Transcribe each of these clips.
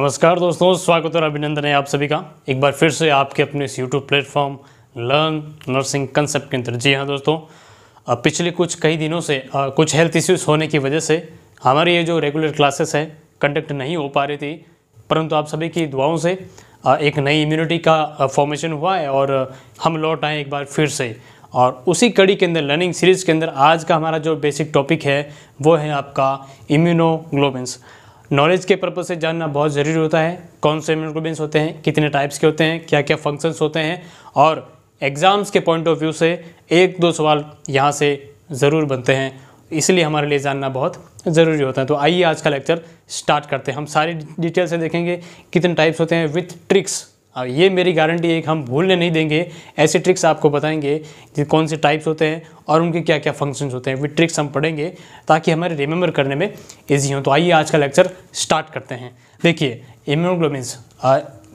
नमस्कार दोस्तों स्वागत और अभिनंदन है आप सभी का एक बार फिर से आपके अपने इस YouTube platform learn nursing concept के अंदर जी हाँ दोस्तों पिछले कुछ कई दिनों से कुछ हेल्थ इश्यूज होने की वजह से हमारी ये जो रेगुलर क्लासेस हैं कंडक्ट नहीं हो पा रही थी परंतु आप सभी की दुआओं से एक नई इम्यूनिटी का फॉर्मेशन हुआ है और हम लौट आए एक बार फिर से और उसी कड़ी के अंदर लर्निंग सीरीज़ के अंदर आज का हमारा जो बेसिक टॉपिक है वो है आपका इम्यूनोग्लोबिन्स नॉलेज के पर्पज से जानना बहुत ज़रूरी होता है कौन से इम्यूनोग्लोबिन्स होते हैं कितने टाइप्स के होते हैं क्या क्या फंक्शंस होते हैं और एग्ज़ाम्स के पॉइंट ऑफ व्यू से एक दो सवाल यहाँ से ज़रूर बनते हैं इसलिए हमारे लिए जानना बहुत ज़रूरी होता है तो आइए आज का लेक्चर स्टार्ट करते हैं हम सारी डिटेल से देखेंगे कितने टाइप्स होते हैं विथ ट्रिक्स ये मेरी गारंटी है कि हम भूलने नहीं देंगे ऐसे ट्रिक्स आपको बताएंगे कि कौन से टाइप्स होते हैं और उनके क्या क्या फंक्शंस होते हैं वे ट्रिक्स हम पढ़ेंगे ताकि हमारे रिमेंबर करने में ईजी हो तो आइए आज का लेक्चर स्टार्ट करते हैं देखिए इम्यूनोग्लोबिन्स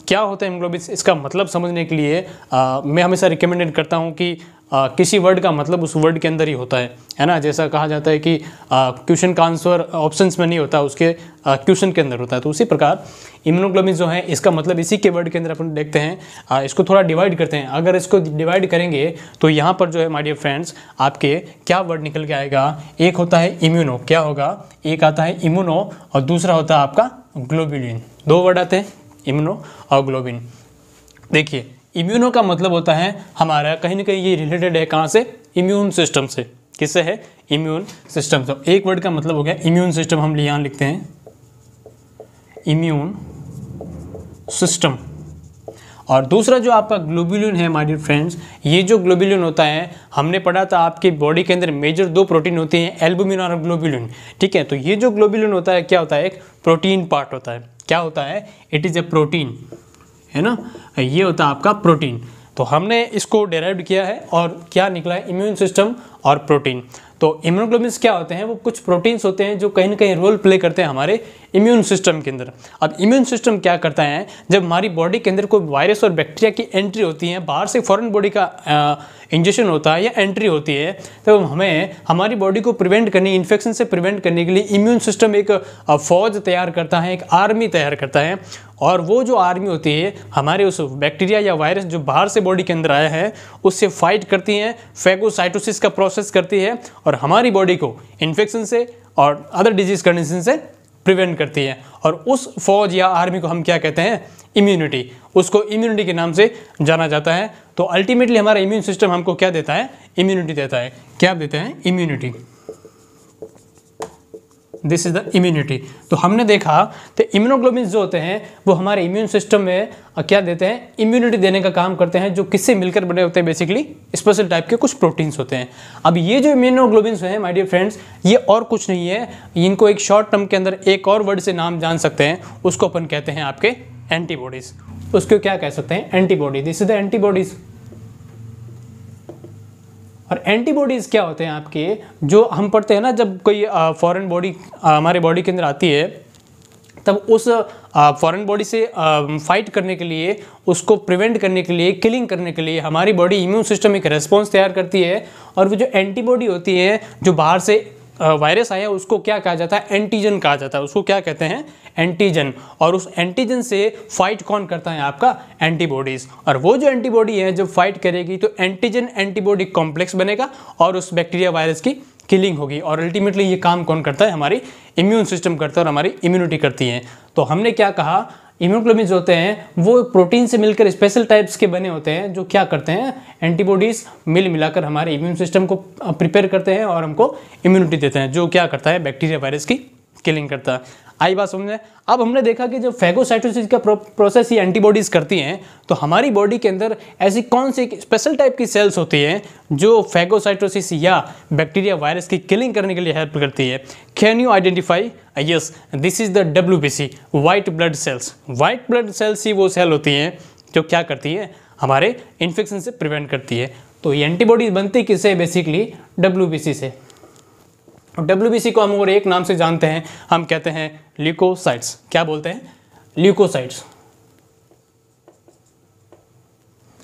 क्या होता है इम्यूनोग्लोबिन्स इसका मतलब समझने के लिए आ, मैं हमेशा रिकमेंडेड करता हूँ कि आ, किसी वर्ड का मतलब उस वर्ड के अंदर ही होता है है ना जैसा कहा जाता है कि क्वेश्चन का आंसर ऑप्शन में नहीं होता उसके क्वेश्चन के अंदर होता है तो उसी प्रकार इम्यूनोग्लोबिन जो है इसका मतलब इसी के वर्ड के अंदर अपन देखते हैं आ, इसको थोड़ा डिवाइड करते हैं अगर इसको डिवाइड करेंगे तो यहाँ पर जो है माइडियर डियर फ्रेंड्स आपके क्या वर्ड निकल के आएगा एक होता है इम्यूनो क्या होगा एक आता है इम्यूनो और दूसरा होता है आपका ग्लोबुलिन दो वर्ड आते हैं इम्यूनो और ग्लोबिन देखिए इम्यूनो का मतलब होता है हमारा कहीं ना कहीं ये रिलेटेड है कहाँ से इम्यून सिस्टम से किससे है इम्यून सिस्टम से एक वर्ड का मतलब हो गया इम्यून सिस्टम हम यहाँ लिखते हैं इम्यून सिस्टम और दूसरा जो आपका ग्लोबुलिन है माय डियर फ्रेंड्स ये जो ग्लोबुलिन होता है हमने पढ़ा था आपके बॉडी के अंदर मेजर दो प्रोटीन होते हैं एल्बुमिन और ग्लोबुलिन ठीक है तो ये जो ग्लोबुलिन होता है क्या होता है एक प्रोटीन पार्ट होता है क्या होता है इट इज़ ए प्रोटीन है ना ये होता है आपका प्रोटीन तो हमने इसको डेराइव किया है और क्या निकला है इम्यून सिस्टम और प्रोटीन तो इम्यूनोग्लोबिन्स क्या होते हैं वो कुछ प्रोटीन्स होते हैं जो कहीं ना कहीं रोल प्ले करते हैं हमारे इम्यून सिस्टम के अंदर अब इम्यून सिस्टम क्या करता है जब हमारी बॉडी के अंदर कोई वायरस और बैक्टीरिया की एंट्री होती है बाहर से फॉरेन बॉडी का इंजेक्शन होता है या एंट्री होती है तो हमें हमारी बॉडी को प्रिवेंट करने इन्फेक्शन से प्रिवेंट करने के लिए इम्यून सिस्टम एक फौज तैयार करता है एक आर्मी तैयार करता है और वो जो आर्मी होती है हमारे उस बैक्टीरिया या वायरस जो बाहर से बॉडी के अंदर आया है उससे फाइट करती है फेगोसाइटोसिस का प्रोसेस करती है और और हमारी बॉडी को इन्फेक्शन से और अदर डिजीज कंडीशन से प्रिवेंट करती है और उस फौज या आर्मी को हम क्या कहते हैं इम्यूनिटी उसको इम्यूनिटी के नाम से जाना जाता है तो अल्टीमेटली हमारा इम्यून सिस्टम हमको क्या देता है इम्यूनिटी देता है क्या देते हैं immunity this is the immunity तो हमने देखा तो इम्यूनोग्लोबिन जो होते हैं वो हमारे इम्यून सिस्टम में क्या देते हैं इम्यूनिटी देने का काम करते हैं जो किससे मिलकर बने होते हैं बेसिकली स्पेशल टाइप के कुछ प्रोटीन्स होते हैं अब ये जो इम्यूनोग्लोबिन हैं माई डियर फ्रेंड्स ये और कुछ नहीं है इनको एक शॉर्ट टर्म के अंदर एक और वर्ड से नाम जान सकते हैं उसको अपन कहते हैं आपके एंटीबॉडीज़ उसको क्या कह सकते हैं antibody this is the antibodies और एंटीबॉडीज़ क्या होते हैं आपके जो हम पढ़ते हैं ना जब कोई फॉरेन बॉडी हमारे बॉडी के अंदर आती है तब उस फॉरेन बॉडी से फाइट करने के लिए उसको प्रिवेंट करने के लिए किलिंग करने के लिए हमारी बॉडी इम्यून सिस्टम एक रेस्पॉन्स तैयार करती है और वो जो एंटीबॉडी होती है जो बाहर से वायरस आया उसको क्या कहा जाता है एंटीजन कहा जाता है उसको क्या कहते हैं एंटीजन और उस एंटीजन से फाइट कौन करता है आपका एंटीबॉडीज़ और वो जो एंटीबॉडी है जब फाइट करेगी तो एंटीजन एंटीबॉडी कॉम्प्लेक्स बनेगा और उस बैक्टीरिया वायरस की किलिंग होगी और अल्टीमेटली ये काम कौन करता है हमारी इम्यून सिस्टम करता है और हमारी इम्यूनिटी करती है तो हमने क्या कहा इम्यूनोग्लोबिन होते हैं वो प्रोटीन से मिलकर स्पेशल टाइप्स के बने होते हैं जो क्या करते हैं एंटीबॉडीज़ मिल मिलाकर हमारे इम्यून सिस्टम को प्रिपेयर करते हैं और हमको इम्यूनिटी देते हैं जो क्या करता है बैक्टीरिया वायरस की किलिंग करता है आई बात समझ में अब हमने देखा कि जब फैगोसाइटोसिस का प्रो, प्रोसेस ही एंटीबॉडीज़ करती हैं तो हमारी बॉडी के अंदर ऐसी कौन सी स्पेशल टाइप की सेल्स होती हैं जो फैगोसाइटोसिस या बैक्टीरिया वायरस की किलिंग करने के लिए हेल्प करती है can you identify yes this is the W B C white blood cells white blood cells ही वो सेल होती हैं जो क्या करती है हमारे इन्फेक्शन से प्रिवेंट करती है तो ये एंटीबॉडीज़ बनती किससे बेसिकली डब्ल्यू बी सी से डब्ल्यू को हम और एक नाम से जानते हैं हम कहते हैं ल्यूकोसाइट्स क्या बोलते हैं ल्यूकोसाइट्स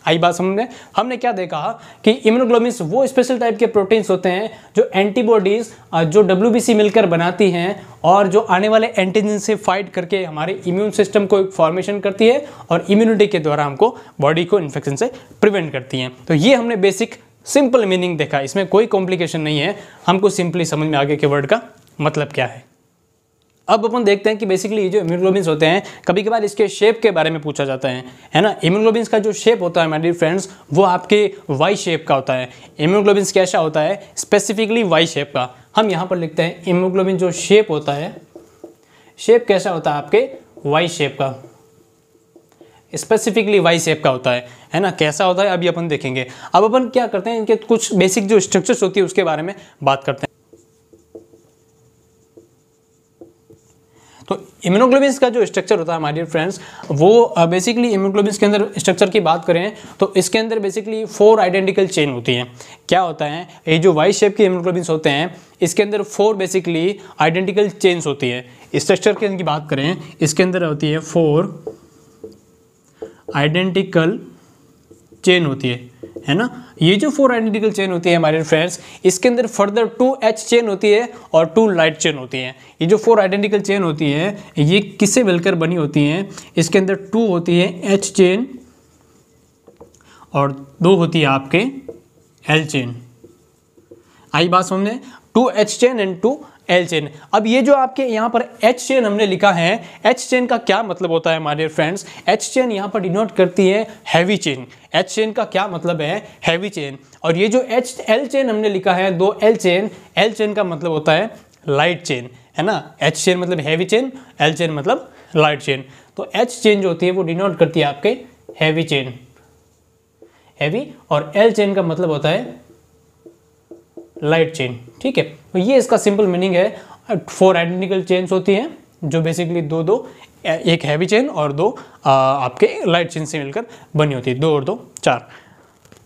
आई बात समझने हमने क्या देखा कि इम्यूनोग्लोबिन वो स्पेशल टाइप के प्रोटीन्स होते हैं जो एंटीबॉडीज जो डब्ल्यू मिलकर बनाती हैं और जो आने वाले एंटीजन से फाइट करके हमारे इम्यून सिस्टम को फॉर्मेशन करती है और इम्यूनिटी के द्वारा हमको बॉडी को इन्फेक्शन से प्रिवेंट करती हैं तो ये हमने बेसिक सिंपल मीनिंग देखा इसमें कोई कॉम्प्लिकेशन नहीं है हमको सिंपली समझ में आगे के वर्ड का मतलब क्या है अब अपन देखते हैं कि बेसिकली ये जो इम्यूग्लोबिन्स होते हैं कभी कभार इसके शेप के बारे में पूछा जाता है है ना इम्यूग्लोबिन्स का जो शेप होता है माय डियर फ्रेंड्स वो आपके वाई शेप का होता है इम्यूग्लोबिन्स कैसा होता है स्पेसिफिकली वाई शेप का हम यहाँ पर लिखते हैं इम्यूग्लोबिन जो शेप होता है शेप कैसा होता है आपके वाई शेप का स्पेसिफिकली वाई सेप का होता है है ना कैसा होता है अभी अपन देखेंगे अब अपन क्या करते हैं इनके कुछ बेसिक जो स्ट्रक्चर्स होती है उसके बारे में बात करते हैं तो इम्यूनोग्लोबिन का जो स्ट्रक्चर होता है डियर फ्रेंड्स वो बेसिकली इम्यूनोग्लोबिन के अंदर स्ट्रक्चर की बात करें तो इसके अंदर बेसिकली फोर आइडेंटिकल चेन होती है क्या होता है ये जो वाई शेप के इम्यूनोग्लोबिन होते हैं इसके अंदर फोर बेसिकली आइडेंटिकल चेन्स होती है स्ट्रक्चर की बात करें इसके अंदर होती है फोर आइडेंटिकल चेन होती है है ना ये जो फोर आइडेंटिकल चेन होती है हमारे फ्रेंड्स इसके अंदर फर्दर टू एच चेन होती है और टू लाइट चेन होती है ये जो फोर आइडेंटिकल चेन होती है ये किससे मिलकर बनी होती हैं इसके अंदर टू होती है एच चेन और दो होती है आपके एल चेन आई बात सुनने two H chain and two L chain अब ये जो आपके यहाँ पर एच चेन हमने लिखा है एच चेन का क्या मतलब होता है माय फ्रेंड्स एच चेन यहाँ पर डिनोट करती है हैवी चेन एच चेन का क्या मतलब है हैवी चेन और ये जो एच एल चेन हमने लिखा है दो एल चेन एल चेन का मतलब होता है लाइट चेन है ना एच चेन मतलब हैवी चेन एल चेन मतलब लाइट चेन तो एच चेन जो होती है वो डिनोट करती है आपके हैवी चेन हैवी और एल चेन का मतलब होता है लाइट चेन ठीक है तो ये इसका सिंपल मीनिंग है फोर आइडेंटिकल चेन्स होती हैं जो बेसिकली दो दो एक हैवी चेन और दो आ, आपके लाइट चेन से मिलकर बनी होती है दो और दो चार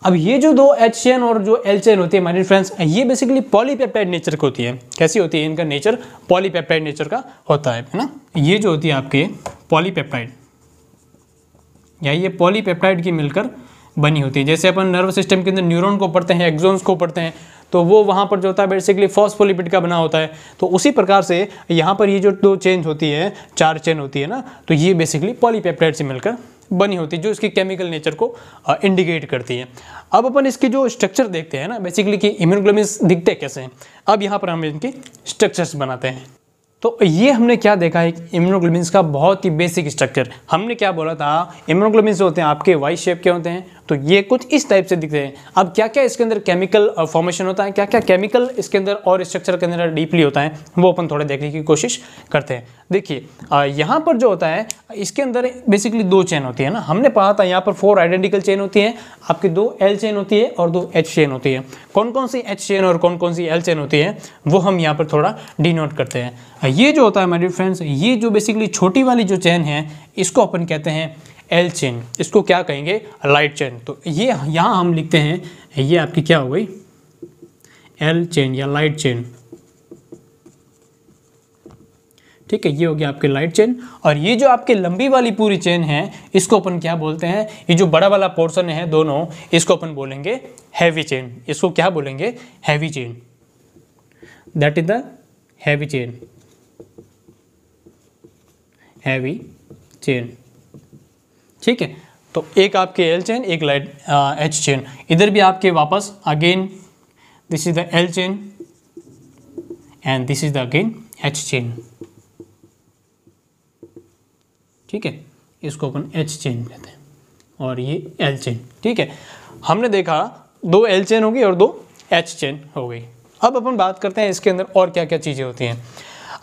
अब ये जो दो एच चेन और जो एल चेन होती है माइडियर फ्रेंड्स ये बेसिकली पॉलीपेप्टाइड नेचर की होती है कैसी होती है इनका नेचर पॉलीपेप्टाइड नेचर का होता है ना ये जो होती है आपके पॉलीपेप्टाइड या ये पॉलीपेप्टाइड की मिलकर बनी होती है जैसे अपन नर्व सिस्टम के अंदर न्यूरॉन को पढ़ते हैं एक्जोन्स को पढ़ते हैं तो वो वहाँ पर जो होता है बेसिकली फॉस्फोलिपिड का बना होता है तो उसी प्रकार से यहाँ पर ये जो दो चेंज होती है चार चेन होती है ना तो ये बेसिकली पॉलीपेप्टाइड से मिलकर बनी होती है जो इसकी केमिकल नेचर को इंडिकेट करती है अब अपन इसकी जो स्ट्रक्चर देखते हैं ना बेसिकली कि इम्यूनोग्लोबिन दिखते कैसे हैं अब यहाँ पर हम इनके स्ट्रक्चर्स बनाते हैं तो ये हमने क्या देखा है इम्यूनोग्लोबिन का बहुत ही बेसिक स्ट्रक्चर हमने क्या बोला था इम्यूनोग्लोबिन होते हैं आपके वाई शेप के होते हैं तो ये कुछ इस टाइप से दिखते हैं अब क्या क्या इसके अंदर केमिकल फॉर्मेशन uh, होता है क्या क्या केमिकल इसके अंदर और स्ट्रक्चर के अंदर डीपली होता है वो अपन थोड़ा देखने की कोशिश करते हैं देखिए uh, यहाँ पर जो होता है इसके अंदर बेसिकली दो चेन होती है ना हमने पढ़ा था यहाँ पर फोर आइडेंटिकल चेन होती है आपकी दो एल चेन होती है और दो एच चेन होती है कौन कौन सी एच चेन और कौन कौन सी एल चेन होती है वो हम यहाँ पर थोड़ा डिनोट करते हैं ये जो होता है माय डियर फ्रेंड्स ये जो बेसिकली छोटी वाली जो चेन है इसको अपन कहते हैं एल चेन इसको क्या कहेंगे लाइट चेन तो ये यहाँ हम लिखते हैं ये आपकी क्या हो गई एल चेन या लाइट चेन ठीक है ये हो गया आपके लाइट चेन और ये जो आपकी लंबी वाली पूरी चेन है इसको अपन क्या बोलते हैं ये जो बड़ा वाला पोर्शन है दोनों इसको अपन बोलेंगे हैवी चेन इसको क्या बोलेंगे heavy chain that is the heavy chain heavy chain ठीक है तो एक आपके एल चेन एक लाइट एच चेन इधर भी आपके वापस again this is the L chain and this is the again H chain ठीक है इसको अपन एच चेन कहते हैं और ये एल चेन ठीक है हमने देखा दो एल चेन होगी और दो एच चेन हो गई अब अपन बात करते हैं इसके अंदर और क्या क्या चीज़ें होती हैं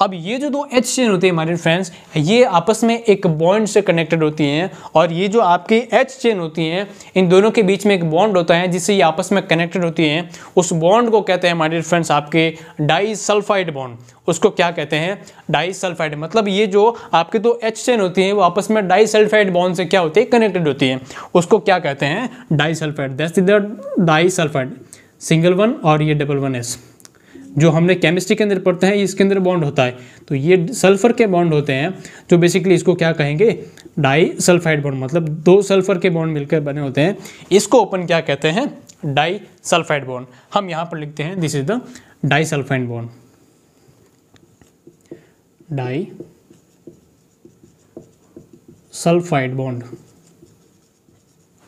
अब ये जो दो एच चेन होती है हमारे फ्रेंड्स ये आपस में एक बॉन्ड से कनेक्टेड होती हैं और ये जो आपकी एच चेन होती हैं इन दोनों के बीच में एक बॉन्ड होता है जिससे ये आपस में कनेक्टेड होती हैं उस बॉन्ड को कहते हैं हमारे फ्रेंड्स आपके डाई सल्फाइड बॉन्ड उसको क्या कहते हैं डाई सल्फाइड मतलब ये जो आपके दो एच चेन होती हैं वो आपस में डाई सल्फाइड बॉन्ड से क्या होती है कनेक्टेड होती है उसको क्या कहते हैं डाई सल्फाइड दैट्स इधर डाई सल्फाइड सिंगल वन और ये डबल वन एस जो हमने केमिस्ट्री के अंदर पढ़ते हैं इसके अंदर बॉन्ड होता है तो ये सल्फर के बॉन्ड होते हैं जो बेसिकली इसको क्या कहेंगे डाई सल्फाइड बॉन्ड मतलब दो सल्फर के बॉन्ड मिलकर बने होते हैं इसको ओपन क्या कहते हैं डाई सल्फाइड बॉन्ड हम यहाँ पर लिखते हैं this is the disulphide bond disulphide bond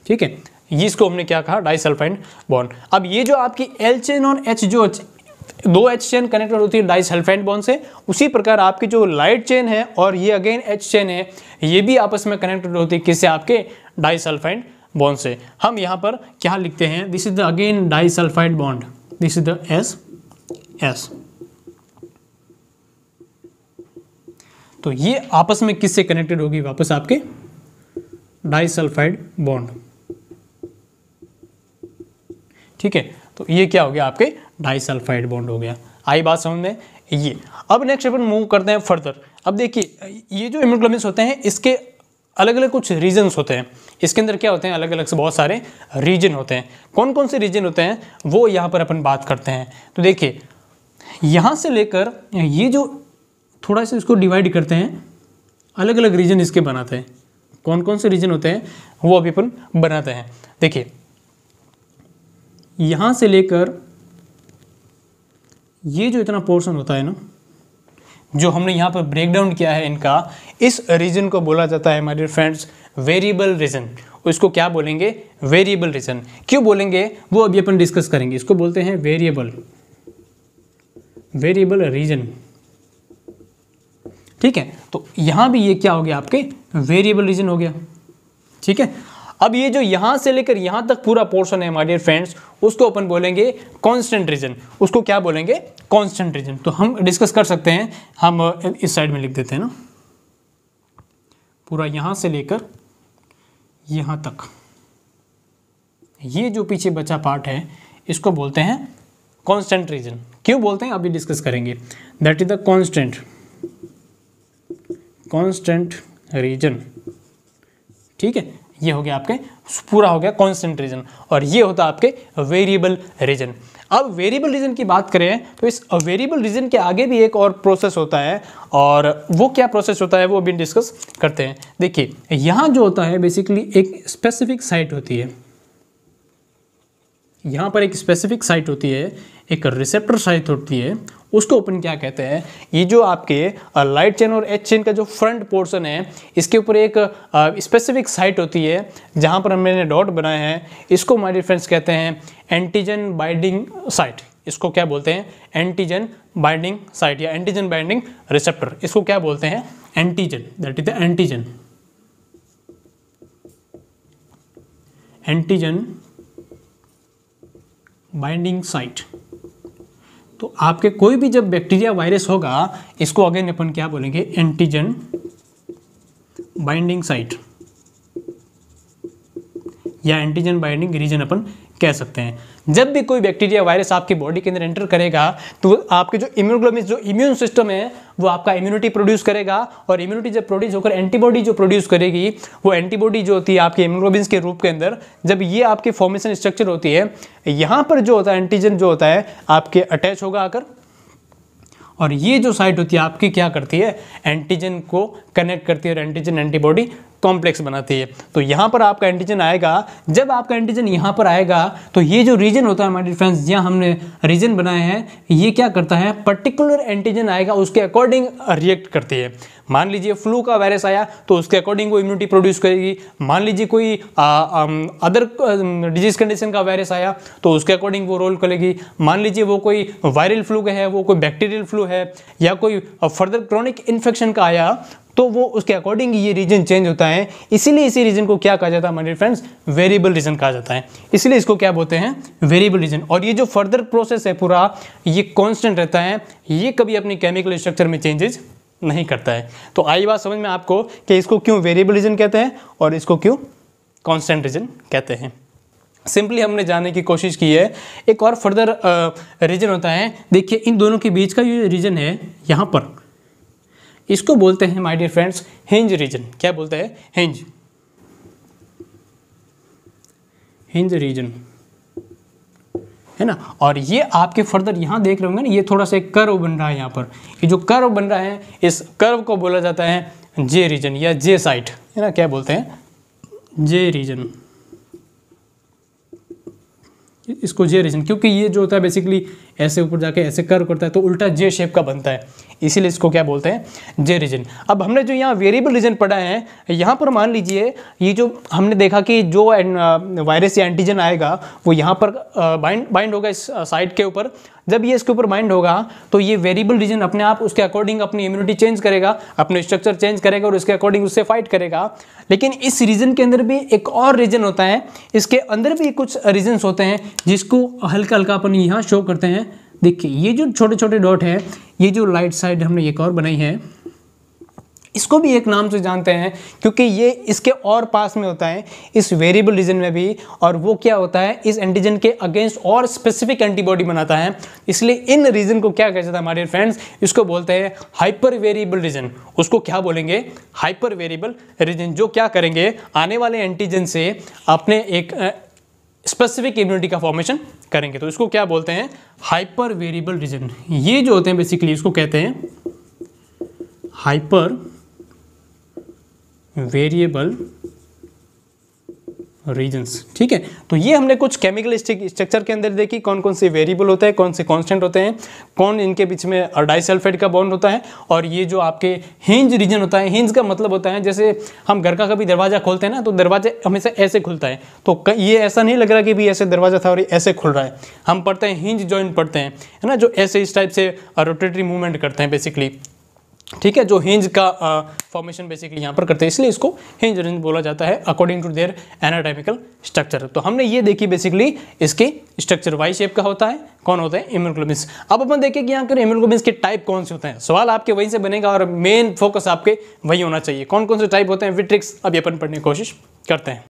ठीक है इसको हमने क्या कहा डाइसल्फाइड बॉन्ड अब ये जो आपकी एल चेन और एच जो दो एच चेन कनेक्टेड होती है डाई सल्फेट बॉन्ड से उसी प्रकार आपकी जो लाइट चेन है और ये अगेन एच चेन है ये भी आपस में कनेक्टेड होती है किससे आपके डाई सल्फेट बॉन्ड से हम यहाँ पर क्या लिखते हैं this is the again disulphide bond this is the S S तो ये आपस में किससे कनेक्टेड होगी वापस आपके डाई सल्फाइड बॉन्ड ठीक है तो ये क्या हो गया आपके डाई सल्फाइड बॉन्ड हो गया आई बात समझ में ये अब नेक्स्ट अपन मूव करते हैं फर्दर अब देखिए ये जो इम्यूग्लोबिन्स होते हैं इसके अलग अलग कुछ रीजन्स होते हैं इसके अंदर क्या होते हैं अलग अलग से बहुत सारे रीजन होते हैं कौन कौन से रीजन होते हैं वो यहाँ पर अपन बात करते हैं तो देखिए यहाँ से लेकर ये जो थोड़ा सा इसको डिवाइड करते हैं अलग अलग रीजन इसके बनाते हैं कौन कौन से रीजन होते हैं वो अभी अपन बनाते हैं देखिए यहाँ से लेकर ये जो इतना पोर्शन होता है ना जो हमने यहाँ पर ब्रेकडाउन किया है इनका इस रीजन को बोला जाता है माई फ्रेंड्स वेरिएबल रीजन उसको क्या बोलेंगे वेरिएबल रीजन क्यों बोलेंगे वो अभी अपन डिस्कस करेंगे इसको बोलते हैं वेरिएबल वेरिएबल रीजन ठीक है तो यहां भी ये क्या हो गया आपके वेरिएबल रीजन हो गया ठीक है अब ये जो यहां से लेकर यहां तक पूरा पोर्शन है माइडियर फ्रेंड्स उसको अपन बोलेंगे कांस्टेंट रीजन उसको क्या बोलेंगे कांस्टेंट रीजन तो हम डिस्कस कर सकते हैं हम uh, इस साइड में लिख देते हैं ना पूरा यहां से लेकर यहां तक ये जो पीछे बचा पार्ट है इसको बोलते हैं कॉन्स्टेंट रीजन क्यों बोलते हैं अभी डिस्कस करेंगे that is the constant constant region ठीक है ये हो गया आपके पूरा हो गया कॉन्स्टेंट रीजन और ये होता आपके वेरिएबल रीजन अब वेरिएबल रीजन की बात करें तो इस वेरिएबल रीजन के आगे भी एक और प्रोसेस होता है और वो क्या प्रोसेस होता है वो अभी डिस्कस करते हैं देखिए यहाँ जो होता है बेसिकली एक स्पेसिफिक साइट होती है यहाँ पर एक स्पेसिफिक साइट होती है एक रिसेप्टर साइट होती है उसको ओपन क्या कहते हैं ये जो आपके लाइट चेन और एच चेन का जो फ्रंट पोर्शन है इसके ऊपर एक स्पेसिफिक साइट होती है जहाँ पर हमने डॉट बनाए हैं इसको माय डिफ्रेंस कहते हैं एंटीजन बाइंडिंग साइट इसको क्या बोलते हैं एंटीजन बाइंडिंग साइट या एंटीजन बाइंडिंग रिसेप्टर इसको क्या बोलते हैं antigen that is the antigen antigen binding site तो आपके कोई भी जब बैक्टीरिया वायरस होगा इसको अगेन अपन क्या बोलेंगे एंटीजन बाइंडिंग साइट या एंटीजन बाइंडिंग रीजन अपन कह सकते हैं जब भी कोई बैक्टीरिया वायरस आपकी बॉडी के अंदर एंटर करेगा तो आपके जो इम्यूनोग्लोबिन जो इम्यून सिस्टम है वो आपका इम्यूनिटी प्रोड्यूस करेगा और इम्यूनिटी जब प्रोड्यूस होकर एंटीबॉडी जो प्रोड्यूस करेगी वो एंटीबॉडी जो होती है आपके इम्यूनोग्लोबिन के रूप के अंदर जब ये आपकी फॉर्मेशन स्ट्रक्चर होती है यहाँ पर जो होता है एंटीजन जो होता है आपके अटैच होगा आकर और ये जो साइट होती है आपकी क्या करती है एंटीजन को कनेक्ट करती है और एंटीजन एंटीबॉडी कॉम्प्लेक्स बनाती है तो यहाँ पर आपका एंटीजन आएगा जब आपका एंटीजन यहाँ पर आएगा तो ये जो रीजन होता है हमारे फ्रेंड्स यहाँ हमने रीजन बनाए हैं ये क्या करता है पर्टिकुलर एंटीजन आएगा उसके अकॉर्डिंग रिएक्ट करती है मान लीजिए फ्लू का वायरस आया तो उसके अकॉर्डिंग वो इम्यूनिटी प्रोड्यूस करेगी मान लीजिए कोई अदर डिजीज कंडीशन का वायरस आया तो उसके अकॉर्डिंग वो रोल करेगी मान लीजिए वो कोई वायरल फ्लू का है वो कोई बैक्टीरियल फ्लू है या कोई फर्दर क्रॉनिक इन्फेक्शन का आया तो वो उसके अकॉर्डिंग ये रीजन चेंज होता है इसीलिए इसी रीजन को क्या कहा जाता है माय फ्रेंड्स वेरिएबल रीजन कहा जाता है इसलिए इसको क्या बोलते हैं वेरिएबल रीजन और ये जो फर्दर प्रोसेस है पूरा ये कॉन्स्टेंट रहता है ये कभी अपनी केमिकल स्ट्रक्चर में चेंजेज नहीं करता है तो आई बात समझ में आपको कि इसको क्यों वेरिएबल रीजन कहते हैं और इसको क्यों कॉन्स्टेंट रीजन कहते हैं सिंपली हमने जानने की कोशिश की है एक और फर्दर रीजन होता है देखिए इन दोनों के बीच का ये रीजन है यहाँ पर इसको बोलते हैं my dear friends hinge region क्या बोलते हैं हिंज हिंज रीजन है ना और ये आपके फर्दर यहां देख रहे होंगे ना ये थोड़ा सा कर्व बन रहा है यहां पर ये जो कर्व बन रहा है इस कर्व को बोला जाता है जे रीजन या जे साइट है ना क्या बोलते हैं जे रीजन इसको जे रीजन क्योंकि ये जो होता है बेसिकली ऐसे ऊपर जाके ऐसे कर्व करता है तो उल्टा जे शेप का बनता है इसीलिए इसको क्या बोलते हैं जे रीजन अब हमने जो यहाँ वेरिएबल रीजन पढ़ा है यहाँ पर मान लीजिए ये जो हमने देखा कि जो वायरस या एंटीजन आएगा वो यहाँ पर बाइंड बाइंड होगा इस साइड के ऊपर जब ये इसके ऊपर बाइंड होगा तो ये वेरिएबल रीजन अपने आप उसके अकॉर्डिंग अपनी इम्यूनिटी चेंज करेगा अपने स्ट्रक्चर चेंज करेगा और उसके अकॉर्डिंग उससे फाइट करेगा लेकिन इस रीजन के अंदर भी एक और रीजन होता है इसके अंदर भी कुछ रीजन्स होते हैं जिसको हल्का हल्का अपन यहाँ शो करते हैं देखिए ये जो छोटे छोटे डॉट हैं ये जो लाइट साइड हमने एक और बनाई है इसको भी एक नाम से जानते हैं क्योंकि ये इसके और पास में होता है इस वेरिएबल रीजन में भी और वो क्या होता है इस एंटीजन के अगेंस्ट और स्पेसिफिक एंटीबॉडी बनाता है इसलिए इन रीजन को क्या कहते हैं हमारे फ्रेंड्स इसको बोलते हैं हाइपर वेरिएबल रीजन उसको क्या बोलेंगे हाइपर वेरिएबल रीजन जो क्या करेंगे आने वाले एंटीजन से अपने एक स्पेसिफिक इम्यूनिटी का फॉर्मेशन करेंगे तो इसको क्या बोलते हैं हाइपर वेरिएबल रीजन ये जो होते हैं बेसिकली इसको कहते हैं हाइपर वेरिएबल रीजन्स ठीक है तो ये हमने कुछ केमिकल स्ट्रक्चर के अंदर देखी कौन कौन से वेरिएबल होते हैं कौन से कांस्टेंट होते हैं कौन इनके बीच में डाइसल्फेट का बॉन्ड होता है और ये जो आपके हिंज रीजन होता है हिंज का मतलब होता है जैसे हम घर का कभी दरवाज़ा खोलते हैं ना तो दरवाज़ा हमेशा ऐसे खुलता है तो ये ऐसा नहीं लग रहा कि भी ऐसे दरवाज़ा था और ऐसे खुल रहा है हम पढ़ते हैं हिंज जॉइंट पढ़ते हैं है ना जो ऐसे इस टाइप से रोटेटरी मूवमेंट करते हैं बेसिकली ठीक है जो हिंज का फॉर्मेशन बेसिकली यहाँ पर करते हैं इसलिए इसको हिंज रिंज बोला जाता है according to their anatomical structure तो हमने ये देखी बेसिकली इसके स्ट्रक्चर वाई शेप का होता है कौन होता है इम्यूनोग्लोबिन्स अब अपन देखें कि यहाँ पर इम्यूनोग्लोबिन्स के टाइप कौन से होते हैं सवाल आपके वहीं से बनेगा और मेन फोकस आपके वही होना चाहिए कौन कौन से टाइप होते हैं विट्रिक्स अभी अपन पढ़ने की कोशिश करते हैं